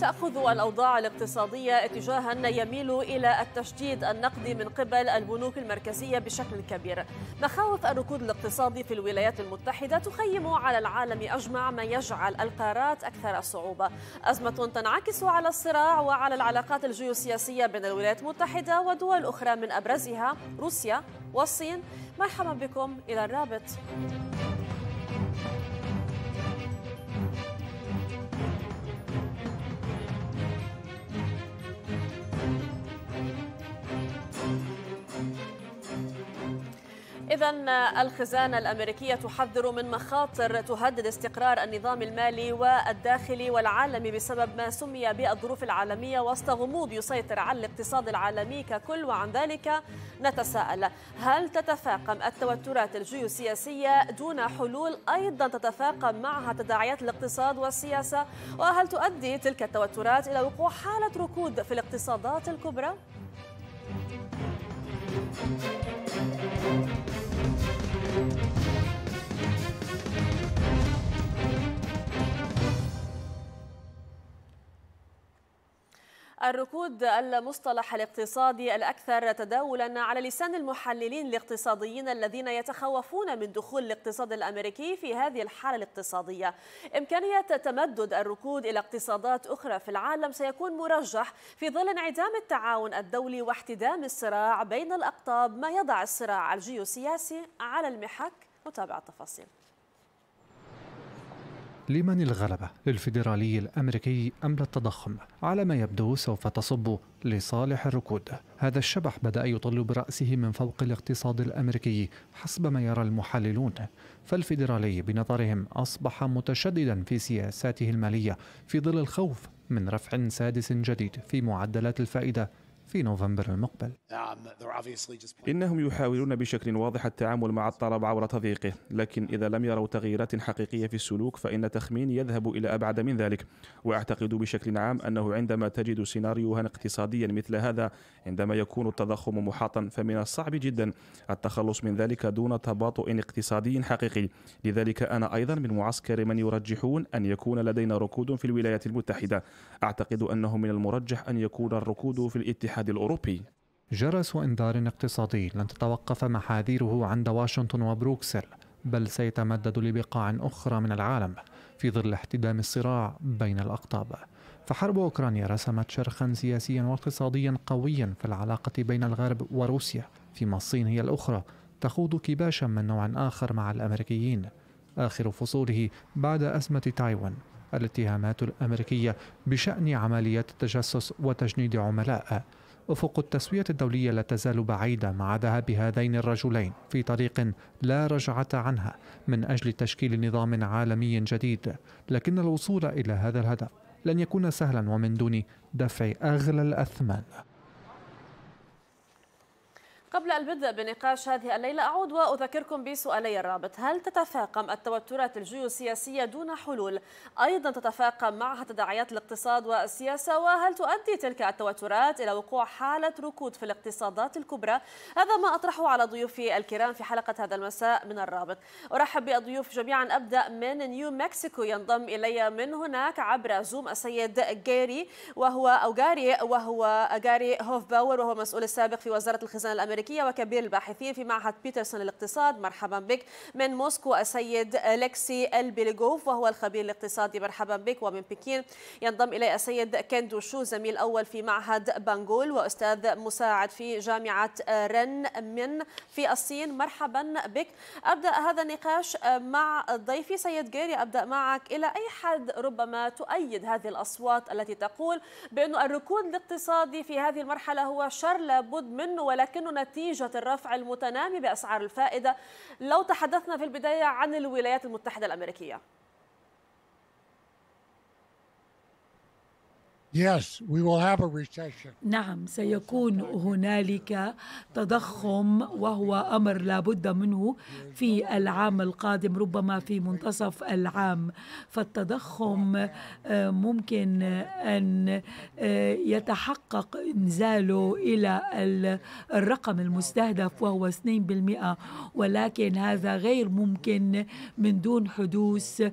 تأخذ الأوضاع الاقتصادية اتجاها يميل إلى التشديد النقدي من قبل البنوك المركزية بشكل كبير مخاوف الركود الاقتصادي في الولايات المتحدة تخيم على العالم أجمع ما يجعل القارات أكثر صعوبة أزمة تنعكس على الصراع وعلى العلاقات الجيوسياسية بين الولايات المتحدة ودول أخرى من أبرزها روسيا والصين مرحبا بكم إلى الرابط إذا الخزانة الأمريكية تحذر من مخاطر تهدد استقرار النظام المالي والداخلي والعالمي بسبب ما سمي بالظروف العالمية وسط غموض يسيطر على الاقتصاد العالمي ككل وعن ذلك نتساءل هل تتفاقم التوترات الجيوسياسية دون حلول أيضا تتفاقم معها تداعيات الاقتصاد والسياسة وهل تؤدي تلك التوترات إلى وقوع حالة ركود في الاقتصادات الكبرى؟ الركود المصطلح الاقتصادي الأكثر تداولا على لسان المحللين الاقتصاديين الذين يتخوفون من دخول الاقتصاد الأمريكي في هذه الحالة الاقتصادية إمكانية تمدد الركود إلى اقتصادات أخرى في العالم سيكون مرجح في ظل انعدام التعاون الدولي واحتدام الصراع بين الأقطاب ما يضع الصراع الجيوسياسي على المحك متابعة التفاصيل لمن الغلبة للفيدرالي الأمريكي أم للتضخم على ما يبدو سوف تصب لصالح الركود هذا الشبح بدأ يطل برأسه من فوق الاقتصاد الأمريكي حسب ما يرى المحللون فالفيدرالي بنظرهم أصبح متشددا في سياساته المالية في ظل الخوف من رفع سادس جديد في معدلات الفائدة في نوفمبر المقبل نعم، إنهم يحاولون بشكل واضح التعامل مع الطلب عبر تضييقه لكن إذا لم يروا تغييرات حقيقية في السلوك فإن تخمين يذهب إلى أبعد من ذلك وأعتقد بشكل عام أنه عندما تجد سيناريوها اقتصاديا مثل هذا عندما يكون التضخم محاطا فمن الصعب جدا التخلص من ذلك دون تباطؤ اقتصادي حقيقي لذلك أنا أيضا من معسكر من يرجحون أن يكون لدينا ركود في الولايات المتحدة أعتقد أنه من المرجح أن يكون الركود في الاتحاد الاتحاد الأوروبي جرس إنذار اقتصادي لن تتوقف محاذيره عند واشنطن وبروكسل بل سيتمدد لبقاع أخرى من العالم في ظل احتدام الصراع بين الأقطاب فحرب أوكرانيا رسمت شرخا سياسيا واقتصاديا قويا في العلاقة بين الغرب وروسيا فيما الصين هي الأخرى تخوض كباشا من نوع آخر مع الأمريكيين آخر فصوله بعد أزمة تايوان الاتهامات الأمريكية بشأن عمليات التجسس وتجنيد عملاء أفق التسوية الدولية لا تزال بعيدة مع ذهاب هذين الرجلين في طريق لا رجعة عنها من أجل تشكيل نظام عالمي جديد لكن الوصول إلى هذا الهدف لن يكون سهلا ومن دون دفع أغلى الأثمان قبل البدء بنقاش هذه الليلة أعود وأذكركم بسؤالي الرابط هل تتفاقم التوترات الجيوسياسية دون حلول أيضا تتفاقم معها تداعيات الاقتصاد والسياسة وهل تؤدي تلك التوترات إلى وقوع حالة ركود في الاقتصادات الكبرى هذا ما أطرحه على ضيوفي الكرام في حلقة هذا المساء من الرابط أرحب بالضيوف جميعا أبدأ من نيو مكسيكو ينضم إلي من هناك عبر زوم السيد جاري وهو أو جاري وهو جاري هوف باور وهو مسؤول السابق في وزارة الخزانة الأمريكية الأمريكية وكبير الباحثين في معهد بيترسون للاقتصاد مرحبا بك من موسكو السيد الكسي البيليغوف وهو الخبير الاقتصادي مرحبا بك ومن بكين ينضم إلي السيد كندو شو زميل أول في معهد بانغول وأستاذ مساعد في جامعة رن من في الصين مرحبا بك أبدأ هذا النقاش مع ضيفي سيد جيري أبدأ معك إلى أي حد ربما تؤيد هذه الأصوات التي تقول بانه الركود الاقتصادي في هذه المرحلة هو شر لابد منه ولكنه نتيجة الرفع المتنامي بأسعار الفائدة لو تحدثنا في البداية عن الولايات المتحدة الأمريكية Yes, we will have a recession. نعم سيكون هنالك تضخم وهو أمر لا بد منه في العام القادم ربما في منتصف العام فالتضخم آه، ممكن أن آه، يتحقق إنزاله إلى الرقم المستهدف وهو 2% ولكن هذا غير ممكن من دون حدوث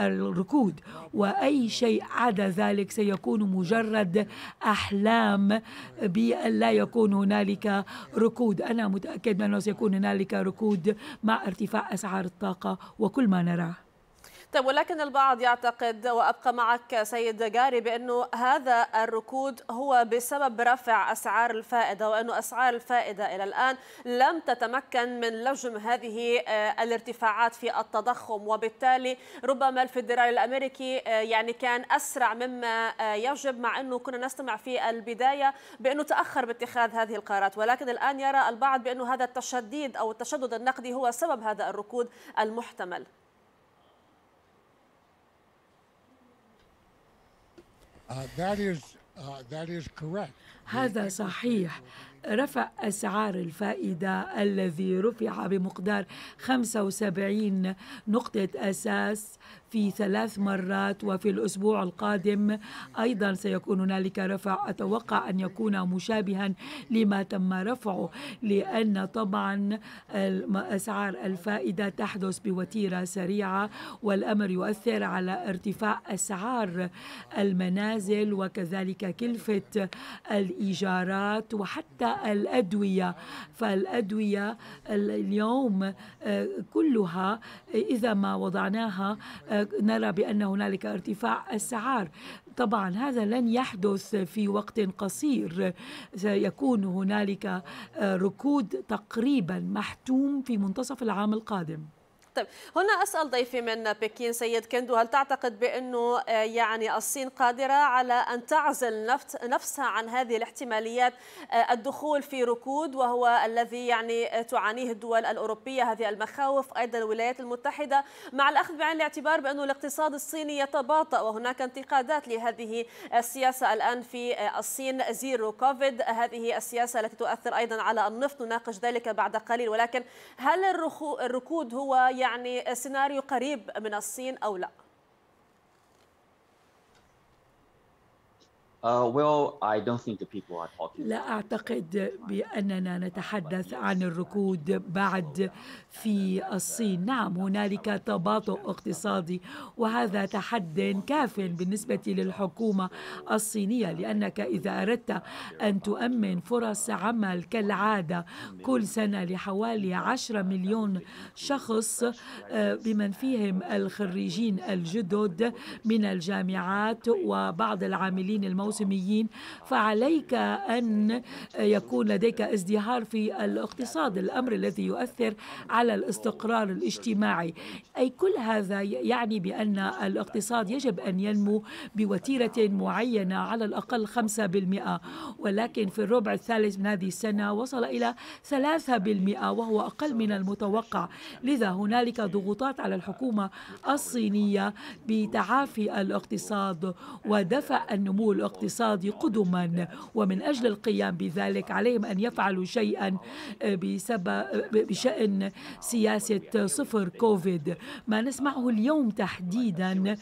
الركود وأي شيء عدا ذلك ذلك سيكون مجرد أحلام بأن لا يكون هنالك ركود أنا متأكد أنه سيكون هنالك ركود مع ارتفاع أسعار الطاقة وكل ما نراه طيب ولكن البعض يعتقد وأبقى معك سيد جاري بأنه هذا الركود هو بسبب رفع أسعار الفائدة وأنه أسعار الفائدة إلى الآن لم تتمكن من لجم هذه آه، الارتفاعات في التضخم وبالتالي ربما الفيدرالي الأمريكي آه، يعني كان أسرع مما آه، يجب مع أنه كنا نستمع في البداية بأنه تأخر باتخاذ هذه القرارات ولكن الآن يرى البعض بأنه هذا التشديد أو التشدد النقدي هو سبب هذا الركود المحتمل Uh, uh, هذا صحيح رفع أسعار الفائدة الذي رفع بمقدار 75 نقطة أساس في ثلاث مرات وفي الأسبوع القادم أيضا سيكون هنالك رفع أتوقع أن يكون مشابها لما تم رفعه لأن طبعا أسعار الفائدة تحدث بوتيرة سريعة والأمر يؤثر على ارتفاع أسعار المنازل وكذلك كلفة الإيجارات وحتى الأدوية فالأدوية اليوم آه، كلها إذا ما وضعناها آه، نرى بأن هنالك ارتفاع أسعار طبعا هذا لن يحدث في وقت قصير سيكون هنالك ركود تقريبا محتوم في منتصف العام القادم طيب هنا أسأل ضيفي من بكين سيد كندو هل تعتقد بأنه آه، يعني الصين قادرة على أن تعزل نفت نفسها عن هذه الاحتماليات آه، الدخول في ركود وهو الذي يعني آه، تعانيه الدول الأوروبية هذه المخاوف أيضا الولايات المتحدة مع الأخذ بعين الاعتبار بأنه الاقتصاد الصيني يتباطأ وهناك انتقادات لهذه السياسة الآن في الصين زيرو كوفيد هذه السياسة التي تؤثر أيضا على النفط نناقش ذلك بعد قليل ولكن هل الركود هو يعني يعني سيناريو قريب من الصين أو لا؟ Uh, لا أعتقد بأننا نتحدث عن الركود بعد في الصين نعم هنالك تباطؤ اقتصادي وهذا تحد كاف بالنسبة للحكومة الصينية لأنك إذا أردت أن تؤمن فرص عمل كالعادة كل سنة لحوالي 10 مليون شخص آه، بمن فيهم الخريجين الجدد من الجامعات وبعض العاملين الموجودين الموسميين فعليك أن يكون لديك ازدهار في الاقتصاد الأمر الذي يؤثر على الاستقرار الاجتماعي أي كل هذا يعني بأن الاقتصاد يجب أن ينمو بوتيرة معينة على الأقل 5% ولكن في الربع الثالث من هذه السنة وصل إلى 3% وهو أقل من المتوقع لذا هنالك ضغوطات على الحكومة الصينية بتعافي الاقتصاد ودفع النمو الاقتصادي الاقتصاد قدما ومن أجل القيام بذلك عليهم أن يفعلوا شيئا آه، بسبب آه، بشأن سياسة صفر كوفيد ما نسمعه اليوم تحديدا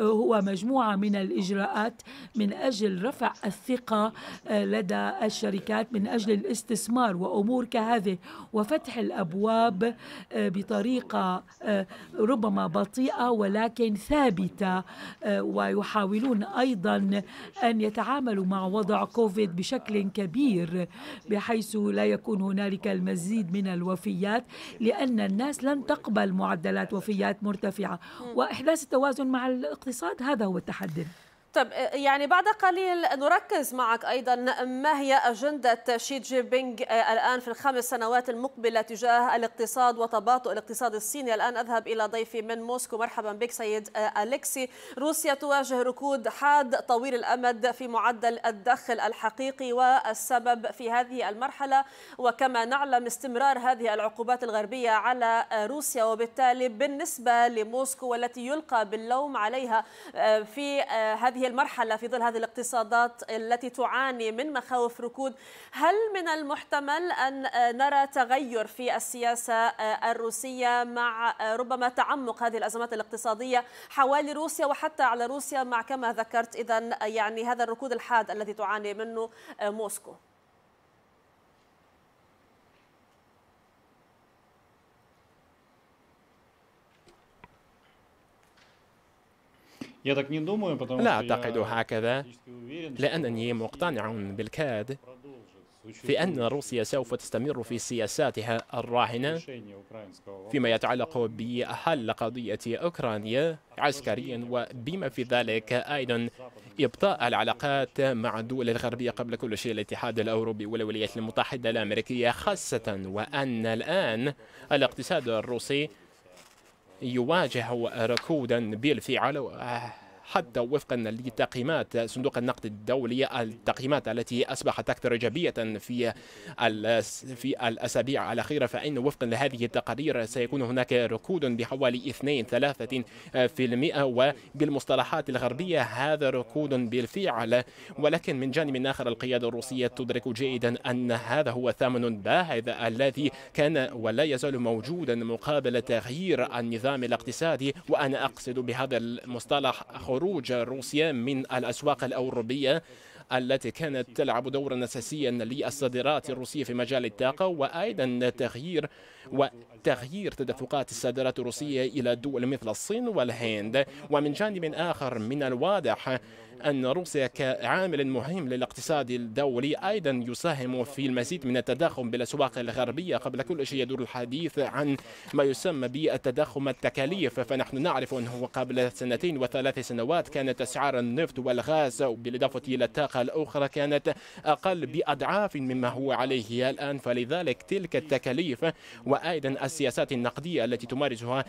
آه، هو مجموعة من الإجراءات من أجل رفع الثقة لدى الشركات من أجل الاستثمار وأمور كهذه وفتح الأبواب بطريقة ربما بطيئة ولكن ثابتة ويحاولون أيضا أن أن يتعاملوا مع وضع كوفيد بشكل كبير بحيث لا يكون هنالك المزيد من الوفيات لأن الناس لن تقبل معدلات وفيات مرتفعة وإحداث التوازن مع الاقتصاد هذا هو التحدي طب آه، يعني بعد قليل نركز معك ايضا ما هي اجنده شي جي بينغ آه، الان في الخمس سنوات المقبله تجاه الاقتصاد وتباطؤ الاقتصاد الصيني الان اذهب الى ضيفي من موسكو مرحبا بك سيد آه، الكسي روسيا تواجه ركود حاد طويل الامد في معدل الدخل الحقيقي والسبب في هذه المرحله وكما نعلم استمرار هذه العقوبات الغربيه على روسيا وبالتالي بالنسبه لموسكو والتي يلقى باللوم عليها في هذه هذه المرحلة في ظل هذه الاقتصادات التي تعاني من مخاوف ركود هل من المحتمل أن نرى تغير في السياسة الروسية مع ربما تعمق هذه الأزمات الاقتصادية حوالي روسيا وحتى على روسيا مع كما ذكرت إذا يعني هذا الركود الحاد الذي تعاني منه موسكو لا أعتقد هكذا لأنني مقتنع بالكاد في أن روسيا سوف تستمر في سياساتها الراهنة فيما يتعلق بحل قضية أوكرانيا عسكريا وبما في ذلك أيضا إبطاء العلاقات مع الدول الغربية قبل كل شيء الاتحاد الأوروبي والولايات المتحدة الأمريكية خاصة وأن الآن الاقتصاد الروسي يواجه ركودا بالفعل حتى وفقا لتقييمات صندوق النقد الدولي التقييمات التي أصبحت أكثر إيجابية في في الأسابيع الأخيرة فإن وفقا لهذه التقارير سيكون هناك ركود بحوالي 2-3% وبالمصطلحات الغربية هذا ركود بالفعل ولكن من جانب آخر القيادة الروسية تدرك جيدا أن هذا هو ثمن باهظ الذي كان ولا يزال موجودا مقابل تغيير النظام الاقتصادي وأنا أقصد بهذا المصطلح خروج روسيا من الأسواق الأوروبية التي كانت تلعب دورا اساسيا للصادرات الروسيه في مجال الطاقه وايضا تغيير وتغيير تدفقات الصادرات الروسيه الى دول مثل الصين والهند ومن جانب اخر من الواضح أن روسيا كعامل مهم للاقتصاد الدولي أيضا يساهم في المزيد من التضخم بالأسواق الغربية قبل كل شيء يدور الحديث عن ما يسمى بالتضخم التكاليف فنحن نعرف أنه قبل سنتين وثلاث سنوات كانت أسعار النفط والغاز بالإضافة إلى الطاقة الأخرى كانت أقل بأضعاف مما هو عليه الآن فلذلك تلك التكاليف وأيضا السياسات النقدية التي تمارسها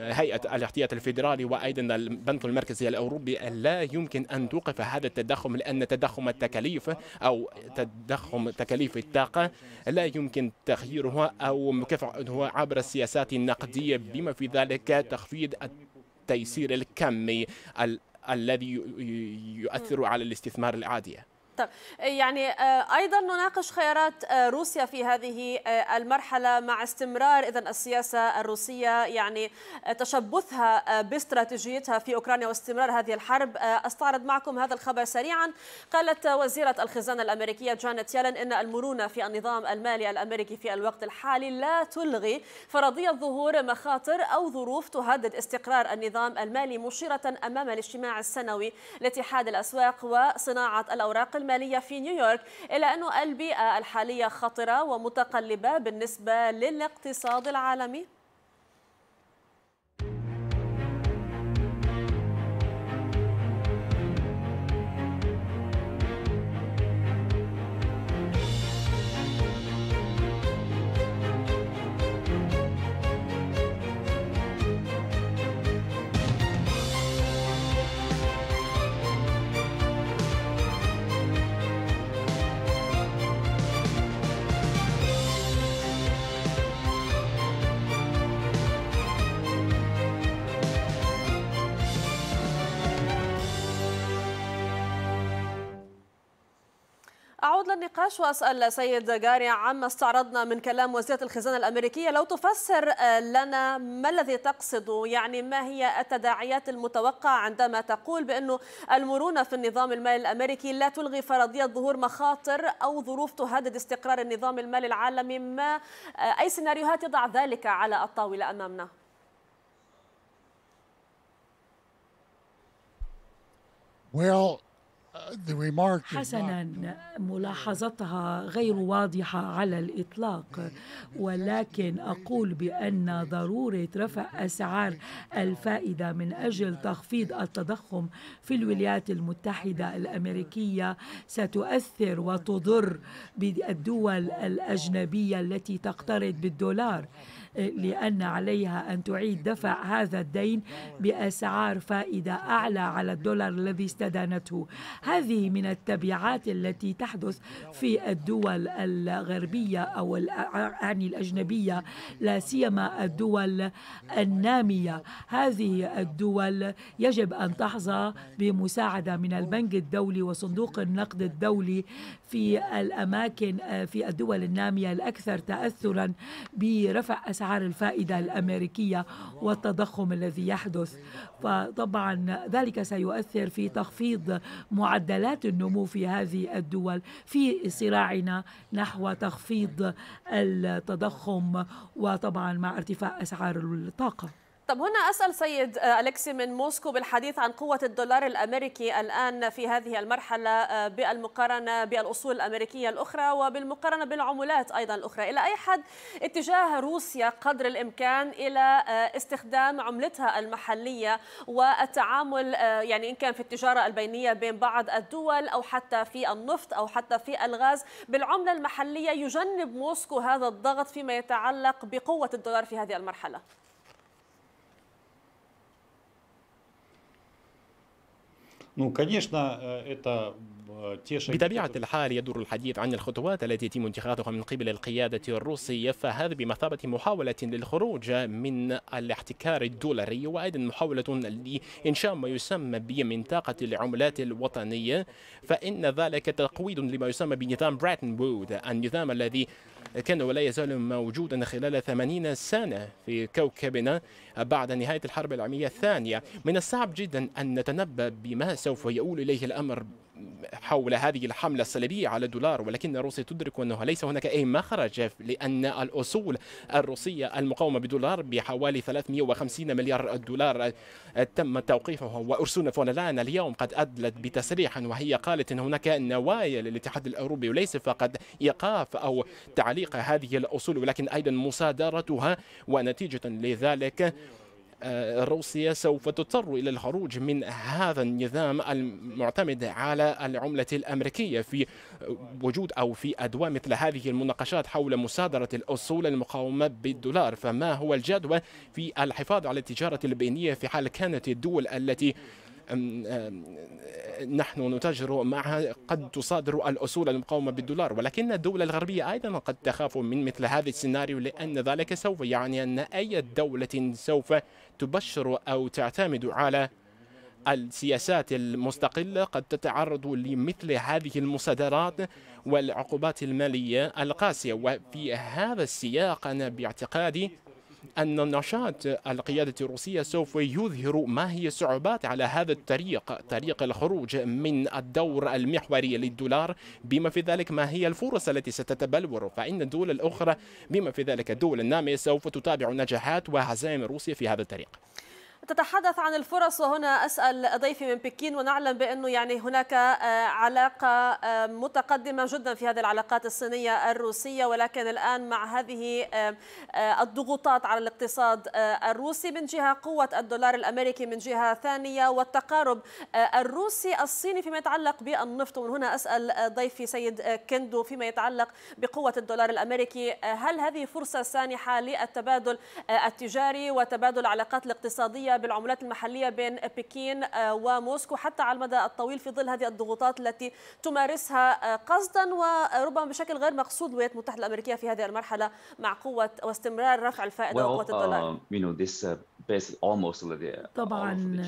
هيئة الاحتياط الفيدرالي وأيضا البنك المركزي الأوروبي لا يمكن يمكن أن توقف هذا التضخم لأن تضخم التكاليف أو تضخم تكاليف الطاقة لا يمكن تغييرها أو مكافحتها عبر السياسات النقدية بما في ذلك تخفيض التيسير الكمي الذي يؤثر على الاستثمار العادي طب يعني آه، ايضا نناقش خيارات آه، روسيا في هذه آه، المرحله مع استمرار اذا السياسه الروسيه يعني تشبثها باستراتيجيتها في اوكرانيا واستمرار هذه الحرب استعرض معكم هذا الخبر سريعا قالت وزيره الخزانه الامريكيه جانت يالن ان المرونه في النظام المالي الامريكي في الوقت الحالي لا تلغي فرضيه ظهور مخاطر او ظروف تهدد استقرار النظام المالي مشيره امام الاجتماع السنوي لاتحاد الاسواق وصناعه الاوراق المالية في نيويورك إلا أن البيئة الحالية خطرة ومتقلبة بالنسبة للاقتصاد العالمي؟ النقاش وأسأل سيد جاري عما استعرضنا من كلام وزيرة الخزانة الأمريكية لو تفسر آه، لنا ما الذي تقصده يعني ما هي التداعيات المتوقعة عندما تقول بأنه المرونة في النظام المالي الأمريكي لا تلغي فرضية ظهور مخاطر أو ظروف تهدد استقرار النظام المالي العالمي ما آه، أي سيناريوهات يضع ذلك على الطاولة أمامنا؟ Well, حسنا ملاحظتها غير واضحة على الإطلاق ولكن أقول بأن ضرورة رفع أسعار الفائدة من أجل تخفيض التضخم في الولايات المتحدة الأمريكية ستؤثر وتضر بالدول الأجنبية التي تقترض بالدولار إيه، لأن عليها أن تعيد دفع هذا الدين بأسعار فائدة أعلى على الدولار الذي استدانته هذه من التبعات التي تحدث في الدول الغربية أو يعني الأجنبية لا سيما الدول النامية هذه الدول يجب أن تحظى بمساعدة من البنك الدولي وصندوق النقد الدولي في الأماكن في الدول النامية الأكثر تأثرا برفع أسعار أسعار الفائدة الأمريكية والتضخم الذي يحدث فطبعا ذلك سيؤثر في تخفيض معدلات النمو في هذه الدول في صراعنا نحو تخفيض التضخم وطبعا مع ارتفاع أسعار الطاقة طب هنا أسأل سيد الكسي من موسكو بالحديث عن قوة الدولار الأمريكي الآن في هذه المرحلة آه، بالمقارنة بالأصول الأمريكية الأخرى وبالمقارنة بالعملات أيضا الأخرى إلى أي حد اتجاه روسيا قدر الإمكان إلى آه، استخدام عملتها المحلية والتعامل آه، يعني إن كان في التجارة البينية بين بعض الدول أو حتى في النفط أو حتى في الغاز بالعملة المحلية يجنب موسكو هذا الضغط فيما يتعلق بقوة الدولار في هذه المرحلة Ну, конечно, э, это بطبيعة الحال يدور الحديث عن الخطوات التي يتم اتخاذها من قبل القيادة الروسية فهذا بمثابة محاولة للخروج من الاحتكار الدولاري وأيضا محاولة لإنشاء ما يسمى بمنطقة العملات الوطنية فإن ذلك تقويض لما يسمى بنظام براتن وود النظام الذي كان ولا يزال موجودا خلال 80 سنة في كوكبنا بعد نهاية الحرب العالمية الثانية من الصعب جدا أن نتنبأ بما سوف يؤول إليه الأمر حول هذه الحملة الصليبية على الدولار ولكن روسيا تدرك أنه ليس هناك أي مخرج لأن الأصول الروسية المقاومة بدولار بحوالي 350 مليار دولار تم توقيفها وأرسون فونلان اليوم قد أدلت بتسريح وهي قالت أن هناك نوايا للاتحاد الأوروبي وليس فقط إيقاف أو تعليق هذه الأصول ولكن أيضا مصادرتها ونتيجة لذلك آه، روسيا سوف تضطر إلى الخروج من هذا النظام المعتمد على العملة الأمريكية في وجود أو في أدواء مثل هذه المناقشات حول مصادرة الأصول المقاومة بالدولار فما هو الجدوى في الحفاظ على التجارة البينية في حال كانت الدول التي نحن نتاجر معها قد تصادر الأصول المقاومة بالدولار ولكن الدول الغربية أيضا قد تخاف من مثل هذا السيناريو لأن ذلك سوف يعني أن أي دولة سوف تبشر أو تعتمد على السياسات المستقلة قد تتعرض لمثل هذه المصادرات والعقوبات المالية القاسية وفي هذا السياق أنا باعتقادي أن النشاط القيادة الروسية سوف يظهر ما هي الصعوبات على هذا الطريق طريق الخروج من الدور المحوري للدولار بما في ذلك ما هي الفرص التي ستتبلور فإن الدول الأخرى بما في ذلك الدول النامية سوف تتابع نجاحات وهزائم روسيا في هذا الطريق تتحدث عن الفرص وهنا أسأل ضيفي من بكين ونعلم بأنه يعني هناك آه، علاقة آه، متقدمة جدا في هذه العلاقات الصينية الروسية ولكن الآن مع هذه آه، الضغوطات على الاقتصاد الروسي من جهة قوة الدولار الأمريكي من جهة ثانية والتقارب الروسي الصيني فيما يتعلق بالنفط ومن هنا أسأل ضيفي سيد كندو فيما يتعلق بقوة الدولار الأمريكي هل هذه فرصة سانحة للتبادل التجاري وتبادل العلاقات الاقتصادية الاقتصاديه بالعملات المحلية بين بكين آه، وموسكو حتى على المدى الطويل في ظل هذه الضغوطات التي تمارسها آه، قصدا وربما بشكل غير مقصود الولايات المتحدة الأمريكية في هذه المرحلة مع قوة واستمرار رفع الفائدة well, وقوة الدولار. Uh, you know, this, uh... uh طبعا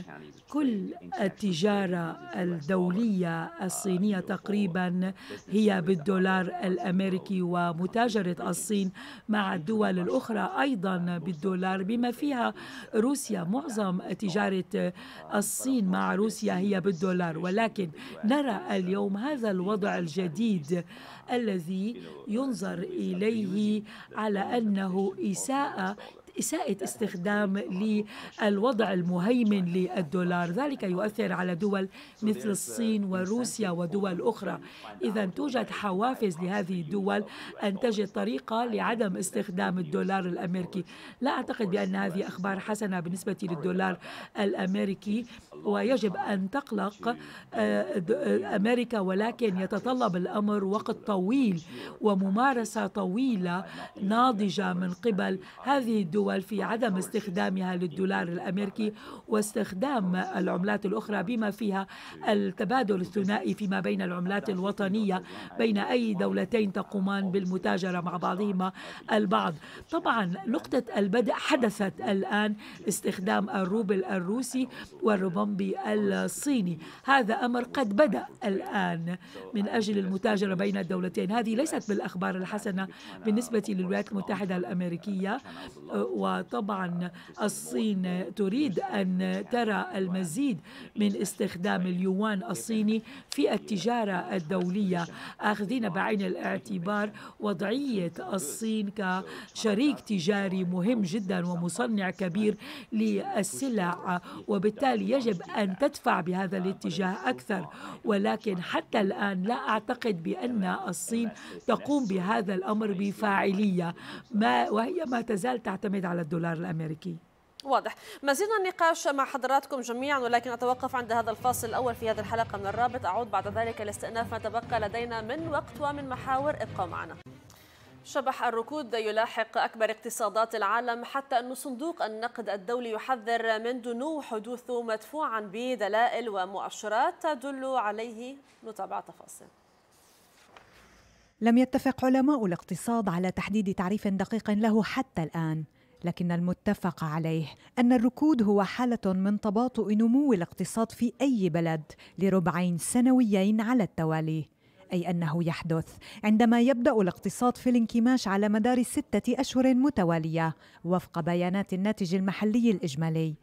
كل التجارة الدولية uh, الصينية تقريبا هي بالدولار الأمريكي ومتاجرة الصين مع الدول الأخرى أيضا بالدولار بما فيها روسيا معظم معظم تجارة الصين مع روسيا هي بالدولار ولكن نرى اليوم هذا الوضع الجديد الذي ينظر إليه على أنه إساءة إساءة استخدام للوضع المهيمن للدولار ذلك يؤثر على دول مثل الصين وروسيا ودول أخرى إذا توجد حوافز لهذه الدول أن تجد طريقة لعدم استخدام الدولار الأمريكي لا أعتقد بأن هذه أخبار حسنة بالنسبة للدولار الأمريكي ويجب أن تقلق آه، آه، أمريكا ولكن يتطلب الأمر وقت طويل وممارسة طويلة ناضجة من قبل هذه الدول الدول في عدم استخدامها للدولار الأمريكي واستخدام العملات الأخرى بما فيها التبادل الثنائي فيما بين العملات الوطنية بين أي دولتين تقومان بالمتاجرة مع بعضهما البعض طبعا نقطة البدء حدثت الآن استخدام الروبل الروسي والروبمبي الصيني هذا أمر قد بدأ الآن من أجل المتاجرة بين الدولتين هذه ليست بالأخبار الحسنة بالنسبة للولايات المتحدة الأمريكية وطبعا الصين تريد أن ترى المزيد من استخدام اليوان الصيني في التجارة الدولية أخذين بعين الاعتبار وضعية الصين كشريك تجاري مهم جدا ومصنع كبير للسلع وبالتالي يجب أن تدفع بهذا الاتجاه أكثر ولكن حتى الآن لا أعتقد بأن الصين تقوم بهذا الأمر بفاعلية ما وهي ما تزال تعتمد الصعيد على الدولار الامريكي واضح مزيد زلنا النقاش مع حضراتكم جميعا ولكن أتوقف عند هذا الفاصل الأول في هذه الحلقة من الرابط أعود بعد ذلك لاستئناف ما تبقى لدينا من وقت ومن محاور ابقوا معنا شبح الركود يلاحق أكبر اقتصادات العالم حتى أن صندوق النقد الدولي يحذر من دنو حدوثه مدفوعا بدلائل ومؤشرات تدل عليه نتابع تفاصيل لم يتفق علماء الاقتصاد على تحديد تعريف دقيق له حتى الآن لكن المتفق عليه أن الركود هو حالة من تباطؤ نمو الاقتصاد في أي بلد لربعين سنويين على التوالي أي أنه يحدث عندما يبدأ الاقتصاد في الانكماش على مدار ستة أشهر متوالية وفق بيانات الناتج المحلي الإجمالي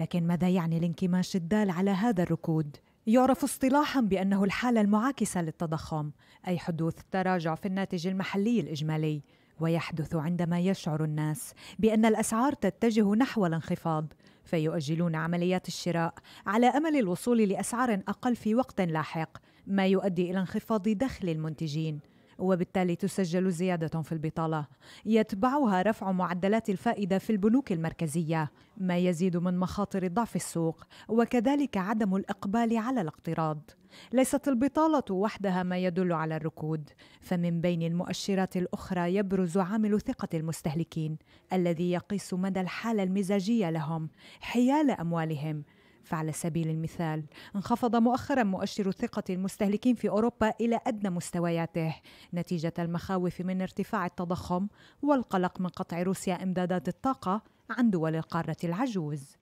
لكن ماذا يعني الانكماش الدال على هذا الركود؟ يعرف اصطلاحا بانه الحاله المعاكسه للتضخم اي حدوث تراجع في الناتج المحلي الاجمالي ويحدث عندما يشعر الناس بان الاسعار تتجه نحو الانخفاض فيؤجلون عمليات الشراء على امل الوصول لاسعار اقل في وقت لاحق ما يؤدي الى انخفاض دخل المنتجين وبالتالي تسجل زيادة في البطالة يتبعها رفع معدلات الفائدة في البنوك المركزية ما يزيد من مخاطر ضعف السوق وكذلك عدم الإقبال على الاقتراض ليست البطالة وحدها ما يدل على الركود، فمن بين المؤشرات الأخرى يبرز عامل ثقة المستهلكين الذي يقيس مدى الحالة المزاجية لهم حيال أموالهم فعلى سبيل المثال انخفض مؤخرا مؤشر ثقة المستهلكين في أوروبا إلى أدنى مستوياته نتيجة المخاوف من ارتفاع التضخم والقلق من قطع روسيا إمدادات الطاقة عن دول القارة العجوز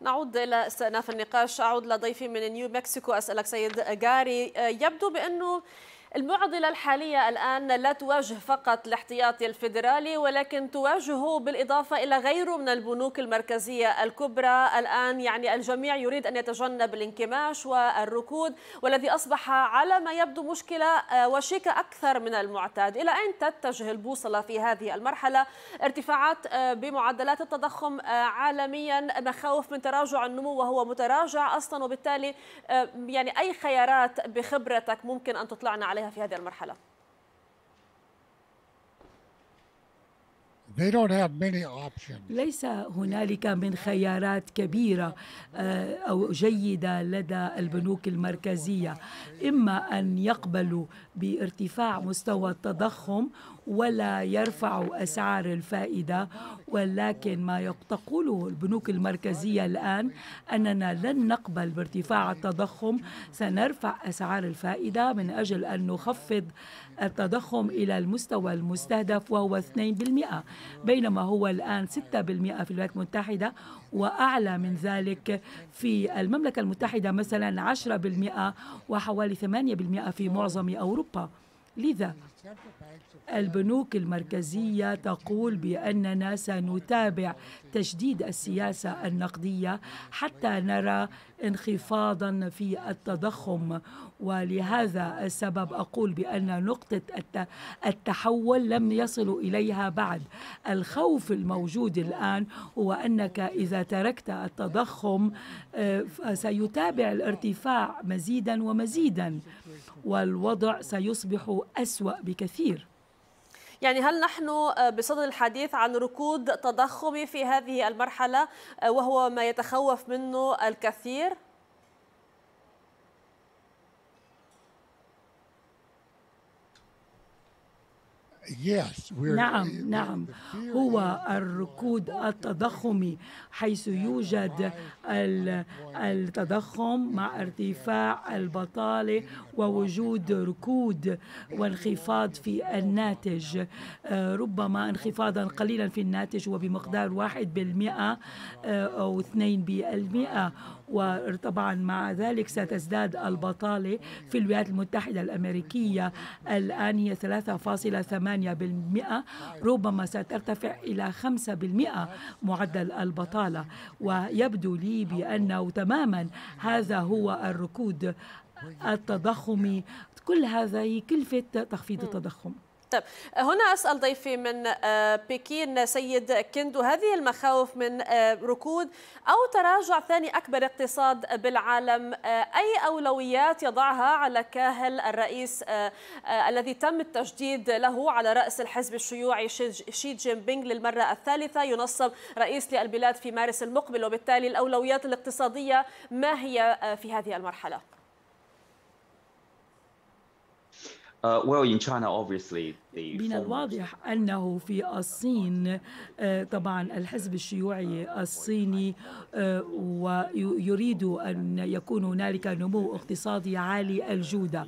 نعود إلى استئناف النقاش أعود لضيفي من نيو مكسيكو أسألك سيد جاري يبدو بأنه المعضلة الحالية الآن لا تواجه فقط الاحتياطي الفيدرالي ولكن تواجهه بالإضافة إلى غيره من البنوك المركزية الكبرى الآن يعني الجميع يريد أن يتجنب الانكماش والركود والذي أصبح على ما يبدو مشكلة آه، وشيكة أكثر من المعتاد إلى أين تتجه البوصلة في هذه المرحلة ارتفاعات آه، بمعدلات التضخم آه، عالميا مخاوف من تراجع النمو وهو متراجع أصلا وبالتالي يعني أي خيارات بخبرتك ممكن أن تطلعنا عليها عليها في هذه المرحلة؟ ليس هنالك من خيارات كبيرة آه، أو جيدة لدى البنوك المركزية إما أن يقبلوا بارتفاع مستوى التضخم ولا يرفع أسعار الفائدة ولكن ما تقوله البنوك المركزية الآن أننا لن نقبل بارتفاع التضخم سنرفع أسعار الفائدة من أجل أن نخفض التضخم إلى المستوى المستهدف وهو 2% بينما هو الآن 6% في الولايات المتحدة وأعلى من ذلك في المملكة المتحدة مثلا 10% وحوالي 8% في معظم أوروبا لذا البنوك المركزية تقول بأننا سنتابع تشديد السياسة النقدية حتى نرى انخفاضا في التضخم ولهذا السبب أقول بأن نقطة التحول لم يصلوا إليها بعد الخوف الموجود الآن هو أنك إذا تركت التضخم آه، سيتابع الارتفاع مزيدا ومزيدا والوضع سيصبح أسوأ بكثير يعني هل نحن آه، بصدد الحديث عن ركود تضخمي في هذه المرحلة آه، وهو ما يتخوف منه الكثير؟ نعم نعم هو الركود التضخمي حيث يوجد التضخم مع ارتفاع البطالة ووجود ركود وانخفاض في الناتج آه، ربما انخفاضا قليلا في الناتج وبمقدار واحد بالمئة آه، أو اثنين بالمئة وطبعا مع ذلك ستزداد البطالة في الولايات المتحدة الأمريكية الآن هي 3.8% ربما سترتفع إلى 5% معدل البطالة ويبدو لي بأنه تماما هذا هو الركود التضخم كل هذا كلفة تخفيض التضخم طيب هنا أسأل ضيفي من آه، بكين سيد كندو هذه المخاوف من آه، ركود أو تراجع ثاني أكبر اقتصاد بالعالم آه، أي أولويات يضعها على كاهل الرئيس الذي تم التجديد له على رأس الحزب الشيوعي شي جين بينغ للمرة الثالثة ينصب رئيس للبلاد في مارس المقبل وبالتالي الأولويات الاقتصادية ما هي في هذه المرحلة؟ من uh, الواضح أنه في الصين uh, طبعا الحزب الشيوعي الصيني uh, ويريد أن يكون هنالك نمو اقتصادي عالي الجودة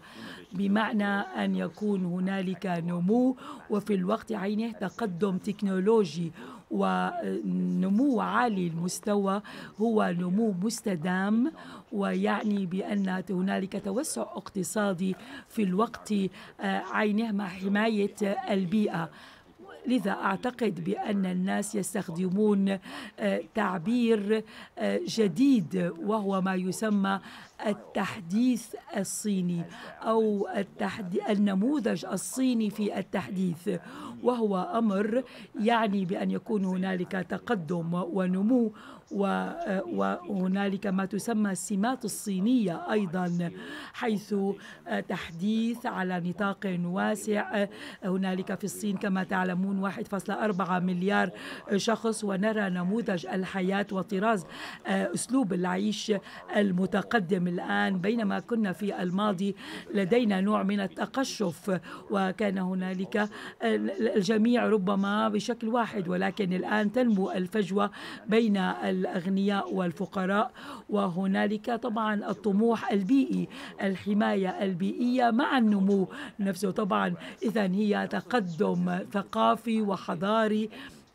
بمعنى أن يكون هنالك نمو وفي الوقت عينه تقدم تكنولوجي ونمو عالي المستوى هو نمو مستدام ويعني بأن هنالك توسع اقتصادي في الوقت آه، عينه مع حماية البيئة لذا أعتقد بأن الناس يستخدمون آه، تعبير آه، جديد وهو ما يسمى التحديث الصيني أو التحدي النموذج الصيني في التحديث وهو أمر يعني بأن يكون هنالك تقدم ونمو وهنالك ما تسمى السمات الصينية أيضا حيث تحديث على نطاق واسع هنالك في الصين كما تعلمون 1.4 مليار شخص ونرى نموذج الحياة وطراز أسلوب العيش المتقدم الآن بينما كنا في الماضي لدينا نوع من التقشف وكان هنالك الجميع ربما بشكل واحد ولكن الآن تنمو الفجوة بين الأغنياء والفقراء وهنالك طبعا الطموح البيئي الحماية البيئية مع النمو نفسه طبعا إذا هي تقدم ثقافي وحضاري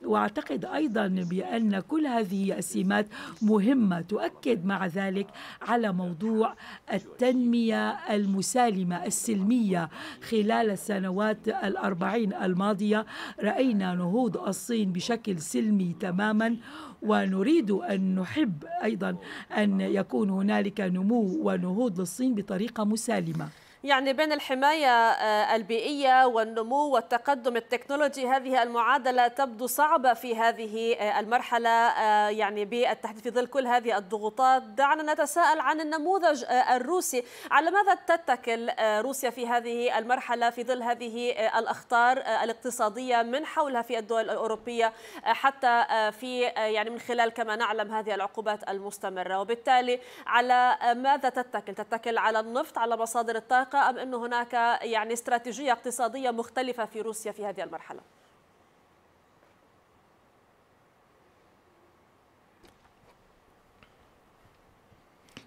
واعتقد ايضا بان كل هذه السمات مهمه تؤكد مع ذلك على موضوع التنميه المسالمه السلميه خلال السنوات الاربعين الماضيه راينا نهوض الصين بشكل سلمي تماما ونريد ان نحب ايضا ان يكون هنالك نمو ونهوض للصين بطريقه مسالمه يعني بين الحماية آه، البيئية والنمو والتقدم التكنولوجي هذه المعادلة تبدو صعبة في هذه آه، المرحلة آه، يعني بالتحديد في ظل كل هذه الضغوطات دعنا نتساءل عن النموذج الروسي على ماذا تتكل روسيا في هذه المرحلة في ظل هذه الأخطار الاقتصادية من حولها في الدول الأوروبية حتى في يعني من خلال كما نعلم هذه العقوبات المستمرة وبالتالي على ماذا تتكل تتكل على النفط على مصادر الطاقة منطقة أم أن هناك يعني استراتيجية اقتصادية مختلفة في روسيا في هذه المرحلة؟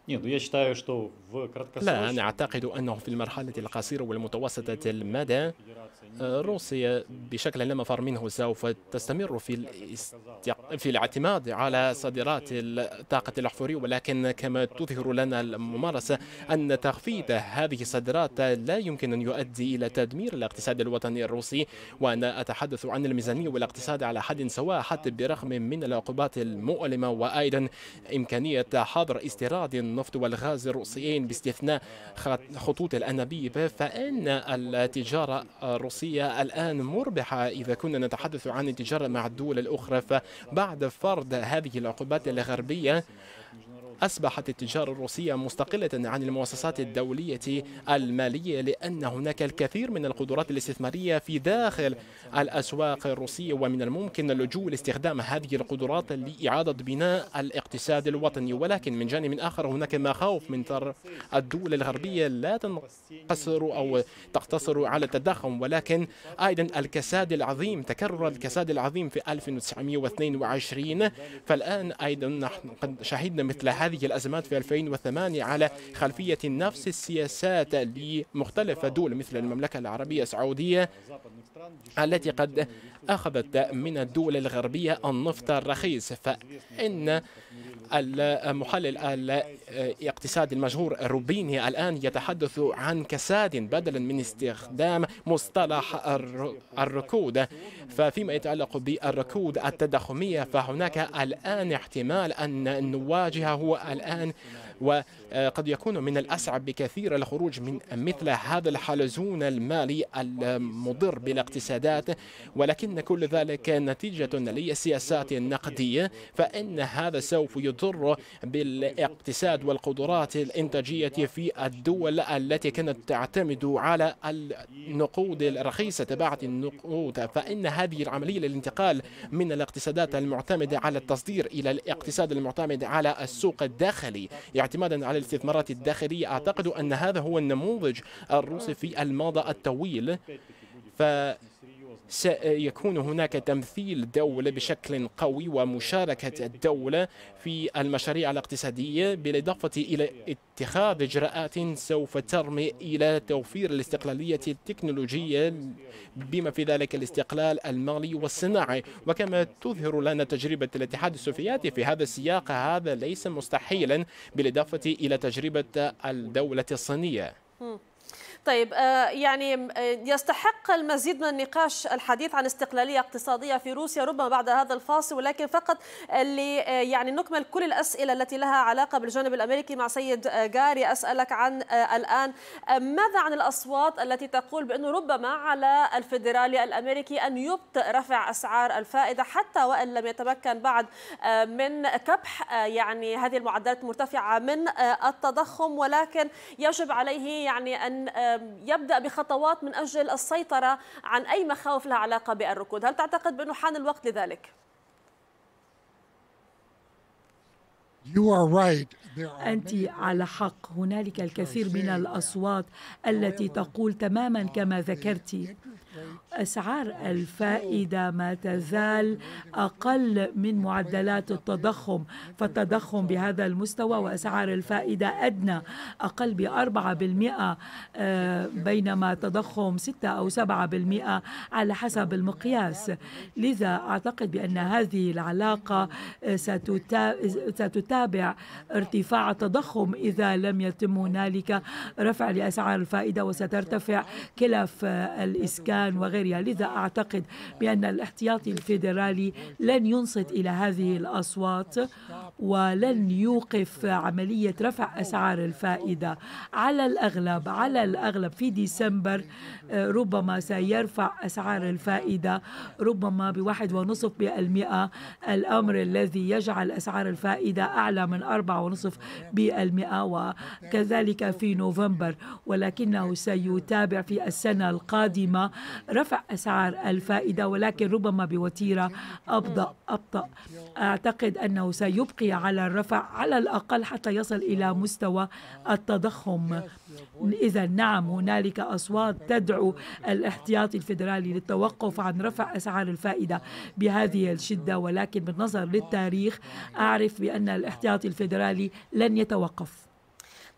لا أنا أعتقد أنه في المرحلة القصيرة والمتوسطة المدى آه، روسيا بشكل لا مفر منه سوف تستمر في الاستق... في الاعتماد على صادرات الطاقة الأحفورية ولكن كما تظهر لنا الممارسة أن تخفيض هذه الصادرات لا يمكن أن يؤدي إلى تدمير الاقتصاد الوطني الروسي وأنا أتحدث عن الميزانية والاقتصاد على حد سواء حتى برغم من العقوبات المؤلمة وأيضا إمكانية حظر استيراد النفط والغاز الروسيين باستثناء خطوط الأنابيب فإن التجارة الروسية الآن مربحة إذا كنا نتحدث عن التجارة مع الدول الأخرى فبعد فرض هذه العقوبات الغربية أصبحت التجارة الروسية مستقلة عن المؤسسات الدولية المالية لأن هناك الكثير من القدرات الاستثمارية في داخل الأسواق الروسية ومن الممكن اللجوء لاستخدام هذه القدرات لإعادة بناء الاقتصاد الوطني ولكن من جانب آخر هناك مخاوف من طرف الدول الغربية لا تنقصر أو تقتصر على التضخم ولكن أيضا الكساد العظيم تكرر الكساد العظيم في 1922 فالآن أيضا نحن قد شهدنا مثل هذا هذه الأزمات في 2008 على خلفية نفس السياسات لمختلف دول مثل المملكة العربية السعودية التي قد أخذت من الدول الغربية النفط الرخيص فإن المحلل الاقتصادي المشهور روبيني الآن يتحدث عن كساد بدلا من استخدام مصطلح الركود ففيما يتعلق بالركود التضخمية فهناك الآن احتمال أن نواجهه الآن وقد يكون من الأصعب بكثير الخروج من مثل هذا الحلزون المالي المضر بالاقتصادات ولكن كل ذلك نتيجة للسياسات النقدية فإن هذا سوف يضر بالاقتصاد والقدرات الإنتاجية في الدول التي كانت تعتمد على النقود الرخيصة بعد النقود فإن هذه العملية للانتقال من الاقتصادات المعتمدة على التصدير إلى الاقتصاد المعتمد على السوق الداخلي يعني اعتمادا على الاستثمارات الداخلية أعتقد أن هذا هو النموذج الروسي في الماضي الطويل ف سيكون هناك تمثيل دولة بشكل قوي ومشاركة الدولة في المشاريع الاقتصادية بالإضافة إلى اتخاذ إجراءات سوف ترمي إلى توفير الاستقلالية التكنولوجية بما في ذلك الاستقلال المالي والصناعي وكما تظهر لنا تجربة الاتحاد السوفياتي في هذا السياق هذا ليس مستحيلا بالإضافة إلى تجربة الدولة الصينية طيب آه، يعني آه، يستحق المزيد من النقاش الحديث عن استقلالية اقتصادية في روسيا ربما بعد هذا الفاصل ولكن فقط اللي آه، يعني نكمل كل الأسئلة التي لها علاقة بالجانب الأمريكي مع سيد جاري أسألك عن الآن ماذا عن الأصوات التي تقول بأنه ربما على الفيدرالي الأمريكي أن يبطئ رفع أسعار الفائدة حتى وإن لم يتمكن بعد من كبح يعني هذه المعدلات المرتفعة من التضخم ولكن يجب عليه يعني أن يبدأ بخطوات من أجل السيطرة عن أي مخاوف لها علاقة بالركود هل تعتقد بأنه حان الوقت لذلك؟ أنت على حق هنالك الكثير من الأصوات التي تقول تماما uh, كما ذكرت أسعار الفائدة ما تزال أقل من معدلات التضخم فالتضخم بهذا المستوى وأسعار الفائدة أدنى أقل بأربعة بالمئة آه، بينما تضخم ستة أو سبعة بالمئة على حسب المقياس لذا أعتقد بأن هذه العلاقة آه، ستتابع ارتفاع التضخم إذا لم يتم هنالك رفع لأسعار الفائدة وسترتفع كلف آه، الإسكان السودان وغيرها لذا أعتقد بأن الاحتياطي الفيدرالي لن ينصت إلى هذه الأصوات ولن يوقف عملية رفع أسعار الفائدة على الأغلب على الأغلب في ديسمبر آه، ربما سيرفع أسعار الفائدة ربما بواحد ونصف بالمئة الأمر الذي يجعل أسعار الفائدة أعلى من أربعة ونصف بالمئة وكذلك في نوفمبر ولكنه سيتابع في السنة القادمة رفع أسعار الفائدة ولكن ربما بوتيرة أبطأ أبطأ أعتقد أنه سيبقي على الرفع على الأقل حتى يصل إلى مستوى التضخم إذا نعم هنالك أصوات تدعو الاحتياطي الفيدرالي للتوقف عن رفع أسعار الفائدة بهذه الشدة ولكن بالنظر للتاريخ أعرف بأن الاحتياطي الفيدرالي لن يتوقف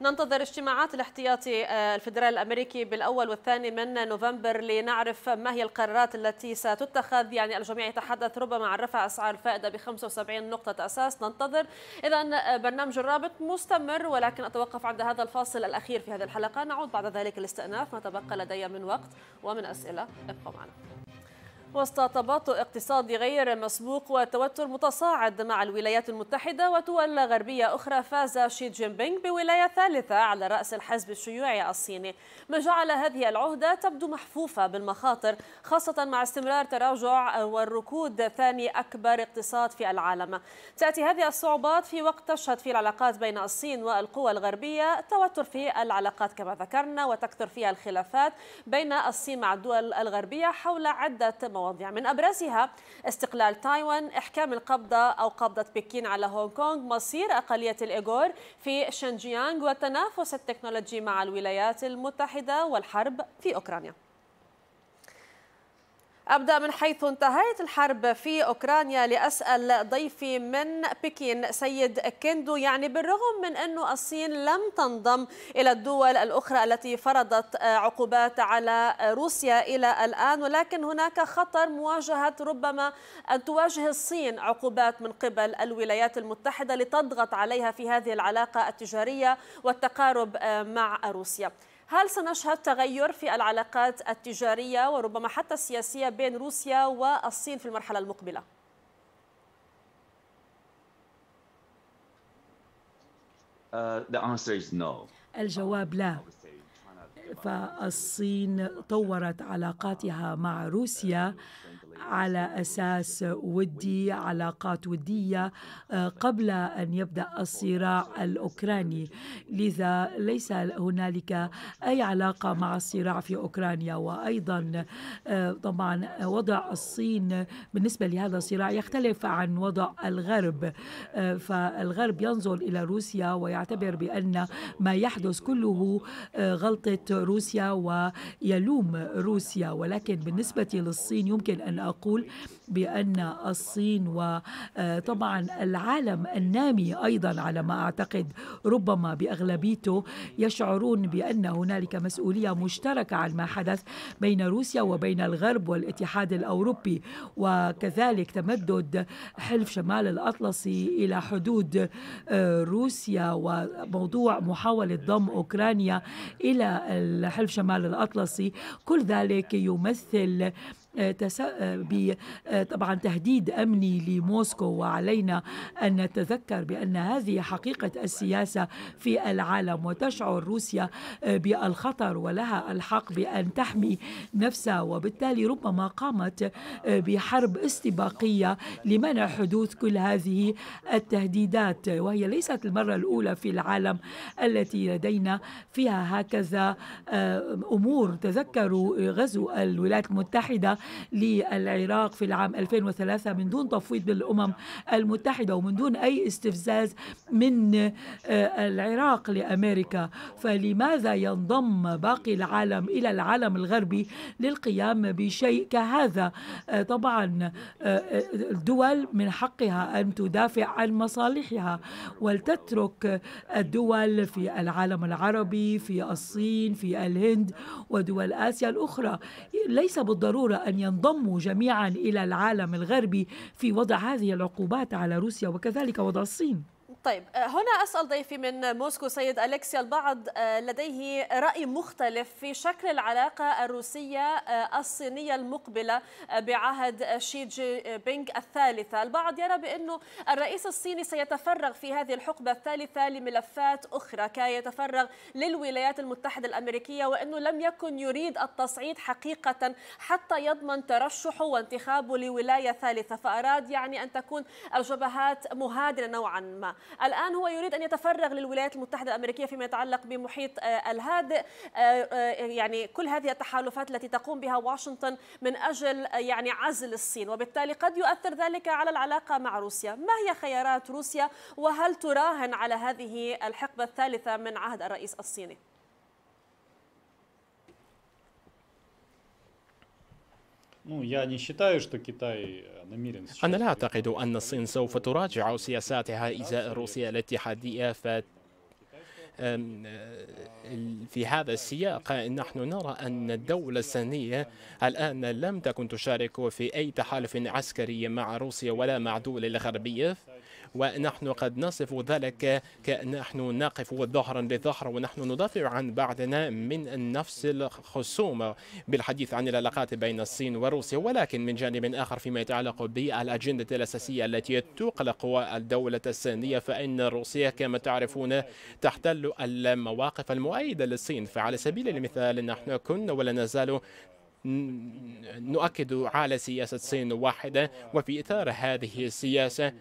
ننتظر اجتماعات الاحتياطي آه، الفدرالي الأمريكي بالأول والثاني من نوفمبر لنعرف ما هي القرارات التي ستتخذ يعني الجميع يتحدث ربما عن رفع أسعار الفائدة ب 75 نقطة أساس ننتظر إذا آه، برنامج الرابط مستمر ولكن أتوقف عند هذا الفاصل الأخير في هذه الحلقة نعود بعد ذلك الاستئناف ما تبقى لدي من وقت ومن أسئلة ابقوا معنا وسط تباطؤ اقتصادي غير مسبوق وتوتر متصاعد مع الولايات المتحدة وتولى غربية أخرى فاز شي جين بينغ بولاية ثالثة على رأس الحزب الشيوعي الصيني ما جعل هذه العهدة تبدو محفوفة بالمخاطر خاصة مع استمرار تراجع والركود ثاني أكبر اقتصاد في العالم تأتي هذه الصعوبات في وقت تشهد فيه العلاقات بين الصين والقوى الغربية توتر في العلاقات كما ذكرنا وتكثر فيها الخلافات بين الصين مع الدول الغربية حول عدة المواضيع من أبرزها استقلال تايوان إحكام القبضة أو قبضة بكين على هونغ كونغ مصير أقلية الإيغور في شنجيانغ والتنافس التكنولوجي مع الولايات المتحدة والحرب في أوكرانيا أبدأ من حيث انتهت الحرب في أوكرانيا لأسأل ضيفي من بكين سيد كيندو يعني بالرغم من أنه الصين لم تنضم إلى الدول الأخرى التي فرضت عقوبات على روسيا إلى الآن ولكن هناك خطر مواجهة ربما أن تواجه الصين عقوبات من قبل الولايات المتحدة لتضغط عليها في هذه العلاقة التجارية والتقارب مع روسيا هل سنشهد تغير في العلاقات التجارية وربما حتى السياسية بين روسيا والصين في المرحلة المقبلة؟ uh, الجواب لا فالصين طورت علاقاتها مع روسيا على اساس ودي علاقات وديه آه، قبل ان يبدا الصراع الاوكراني لذا ليس هنالك اي علاقه مع الصراع في اوكرانيا وايضا آه، طبعا وضع الصين بالنسبه لهذا الصراع يختلف عن وضع الغرب آه، فالغرب ينظر الى روسيا ويعتبر بان ما يحدث كله غلطه روسيا ويلوم روسيا ولكن بالنسبه للصين يمكن ان أقول بأن الصين وطبعا آه، العالم النامي أيضا على ما أعتقد ربما بأغلبيته يشعرون بأن هنالك مسؤولية مشتركة عن ما حدث بين روسيا وبين الغرب والاتحاد الأوروبي وكذلك تمدد حلف شمال الأطلسي إلى حدود آه، روسيا وموضوع محاولة ضم أوكرانيا إلى حلف شمال الأطلسي كل ذلك يمثل طبعا تهديد أمني لموسكو وعلينا أن نتذكر بأن هذه حقيقة السياسة في العالم وتشعر روسيا آه، بالخطر ولها الحق بأن تحمي نفسها وبالتالي ربما قامت آه، بحرب استباقية لمنع حدوث كل هذه التهديدات وهي ليست المرة الأولى في العالم التي لدينا فيها هكذا آه، أمور تذكروا غزو الولايات المتحدة للعراق في العام 2003 من دون تفويض بالأمم المتحدة ومن دون أي استفزاز من آه، العراق لأمريكا فلماذا ينضم باقي العالم إلى العالم الغربي للقيام بشيء كهذا آه، طبعا آه، الدول من حقها أن تدافع عن مصالحها ولتترك الدول في العالم العربي في الصين في الهند ودول آسيا الأخرى ليس بالضرورة أن ينضموا جميعا إلى العالم الغربي في وضع هذه العقوبات على روسيا وكذلك وضع الصين طيب آه، هنا أسأل ضيفي من موسكو سيد أليكسيا البعض آه، لديه رأي مختلف في شكل العلاقة الروسية آه، الصينية المقبلة بعهد شي جي بينغ الثالثة البعض يرى بأنه الرئيس الصيني سيتفرغ في هذه الحقبة الثالثة لملفات أخرى كيتفرغ للولايات المتحدة الأمريكية وأنه لم يكن يريد التصعيد حقيقة حتى يضمن ترشحه وانتخابه لولاية ثالثة فأراد يعني أن تكون الجبهات مهادنة نوعا ما الآن هو يريد أن يتفرغ للولايات المتحدة الأمريكية فيما يتعلق بمحيط آه، الهادئ آه، آه، يعني كل هذه التحالفات التي تقوم بها واشنطن من أجل يعني عزل الصين وبالتالي قد يؤثر ذلك على العلاقة مع روسيا ما هي خيارات روسيا وهل تراهن على هذه الحقبة الثالثة من عهد الرئيس الصيني؟ Э, أنا لا أعتقد أن الصين سوف تراجع سياساتها إزاء روسيا الاتحادية ف آه، في هذا السياق نحن نرى أن الدولة الصينية الآن لم تكن تشارك في أي تحالف عسكري مع روسيا ولا مع دول الغربية ونحن قد نصف ذلك كنحن نقف ظهرا لظهر ونحن ندافع عن بعضنا من نفس الخصوم بالحديث عن العلاقات بين الصين وروسيا ولكن من جانب آخر فيما يتعلق بالأجندة الأساسية التي تقلق الدولة الصينية فإن روسيا كما تعرفون تحتل المواقف المؤيدة للصين فعلى سبيل المثال نحن كنا ولا نزال نؤكد على سياسة الصين واحدة وفي إطار هذه السياسة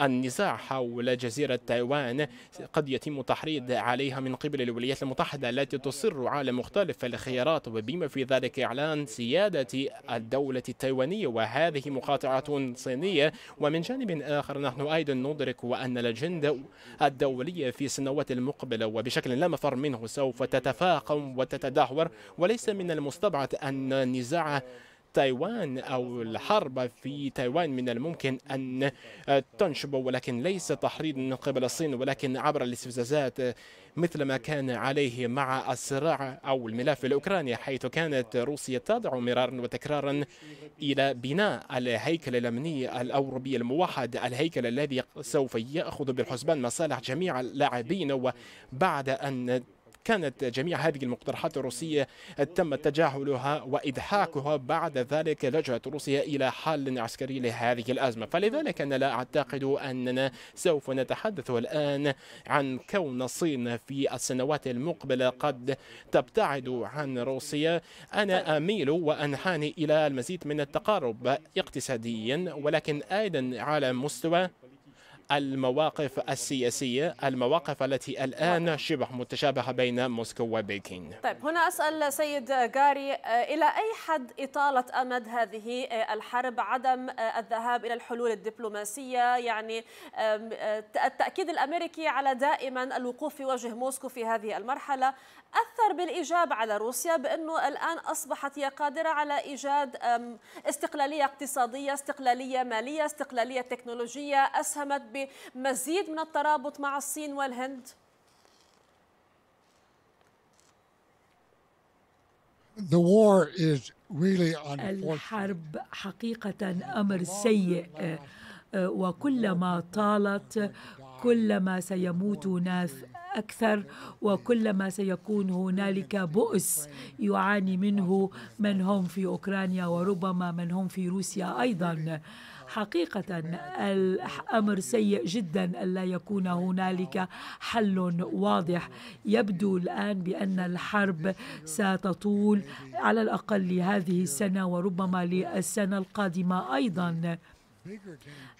النزاع حول جزيرة تايوان قد يتم تحريض عليها من قبل الولايات المتحدة التي تصر على مختلف الخيارات وبما في ذلك إعلان سيادة الدولة التايوانية وهذه مقاطعة صينية ومن جانب آخر نحن أيضا ندرك أن الأجندة الدولية في السنوات المقبلة وبشكل لا مفر منه سوف تتفاقم وتتدهور وليس من المستبعد أن النزاع تايوان أو الحرب في تايوان من الممكن أن تنشب ولكن ليس تحريض من قبل الصين ولكن عبر الاستفزازات مثل ما كان عليه مع الصراع أو الملف الأوكراني حيث كانت روسيا تدعو مرارا وتكرارا إلى بناء الهيكل الأمني الأوروبي الموحد الهيكل الذي سوف يأخذ بالحسبان مصالح جميع اللاعبين وبعد أن كانت جميع هذه المقترحات الروسية تم تجاهلها وإدحاكها بعد ذلك لجأت روسيا إلى حل عسكري لهذه الأزمة فلذلك أنا لا أعتقد أننا سوف نتحدث الآن عن كون الصين في السنوات المقبلة قد تبتعد عن روسيا أنا طيب. أميل وأنحني إلى المزيد من التقارب اقتصاديا ولكن أيضا على مستوى المواقف السياسية المواقف التي الآن شبه متشابهة بين موسكو وبكين طيب هنا أسأل سيد جاري آه، إلى أي حد إطالة أمد هذه آه، الحرب عدم آه، الذهاب إلى الحلول الدبلوماسية يعني التأكيد الأمريكي على دائما الوقوف في وجه موسكو في هذه المرحلة أثر بالإيجاب على روسيا بأنه الآن أصبحت هي قادرة على إيجاد استقلالية اقتصادية استقلالية مالية استقلالية تكنولوجية أسهمت بمزيد من الترابط مع الصين والهند؟ الحرب حقيقة أمر سيء آه، وكلما طالت كلما سيموت ناس أكثر وكلما سيكون هنالك بؤس يعاني منه من هم في أوكرانيا وربما من هم في روسيا أيضاً حقيقة الأمر سيء جدا ألا يكون هنالك حل واضح يبدو الآن بأن الحرب ستطول على الأقل لهذه السنة وربما للسنة القادمة أيضا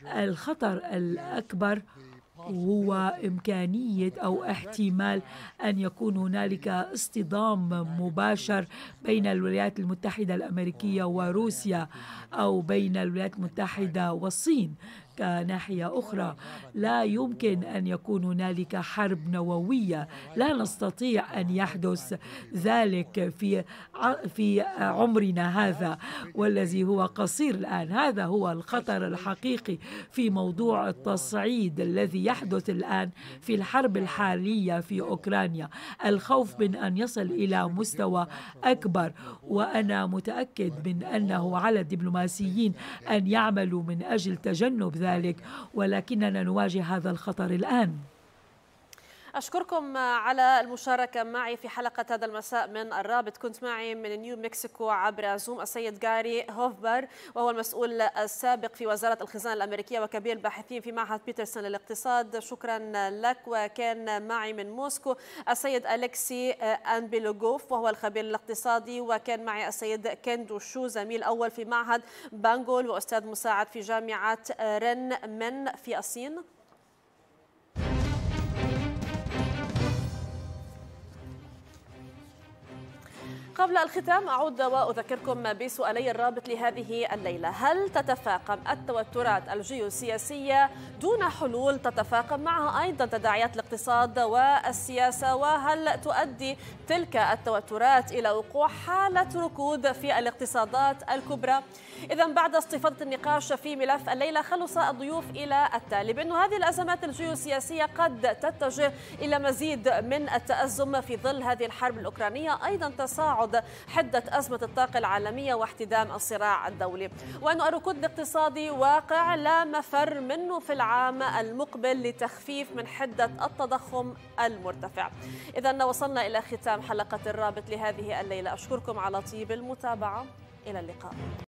الخطر الأكبر هو إمكانية أو احتمال أن يكون هنالك اصطدام مباشر بين الولايات المتحدة الأمريكية وروسيا أو بين الولايات المتحدة والصين ناحية أخرى لا يمكن أن يكون هنالك حرب نووية لا نستطيع أن يحدث ذلك في في عمرنا هذا والذي هو قصير الآن هذا هو الخطر الحقيقي في موضوع التصعيد الذي يحدث الآن في الحرب الحالية في أوكرانيا الخوف من أن يصل إلى مستوى أكبر وأنا متأكد من أنه على الدبلوماسيين أن يعملوا من أجل تجنب ذلك ذلك ولكننا نواجه هذا الخطر الآن أشكركم على المشاركة معي في حلقة هذا المساء من الرابط كنت معي من نيو مكسيكو عبر زوم السيد جاري هوفبر وهو المسؤول السابق في وزارة الخزانة الأمريكية وكبير الباحثين في معهد بيترسون للاقتصاد شكرا لك وكان معي من موسكو السيد أليكسي أنبيلوغوف وهو الخبير الاقتصادي وكان معي السيد كيندو شو زميل أول في معهد بانجول وأستاذ مساعد في جامعة رن من في الصين قبل الختام أعود وأذكركم بسؤالي الرابط لهذه الليلة هل تتفاقم التوترات الجيوسياسية دون حلول تتفاقم معها أيضا تداعيات الاقتصاد والسياسة وهل تؤدي تلك التوترات إلى وقوع حالة ركود في الاقتصادات الكبرى إذا بعد استفاضة النقاش في ملف الليلة خلص الضيوف إلى التالي بأن هذه الأزمات الجيوسياسية قد تتجه إلى مزيد من التأزم في ظل هذه الحرب الأوكرانية أيضا تصاعد الصعود حدة أزمة الطاقة العالمية واحتدام الصراع الدولي وأنه الركود الاقتصادي واقع لا مفر منه في العام المقبل لتخفيف من حدة التضخم المرتفع إذا وصلنا إلى ختام حلقة الرابط لهذه الليلة أشكركم على طيب المتابعة إلى اللقاء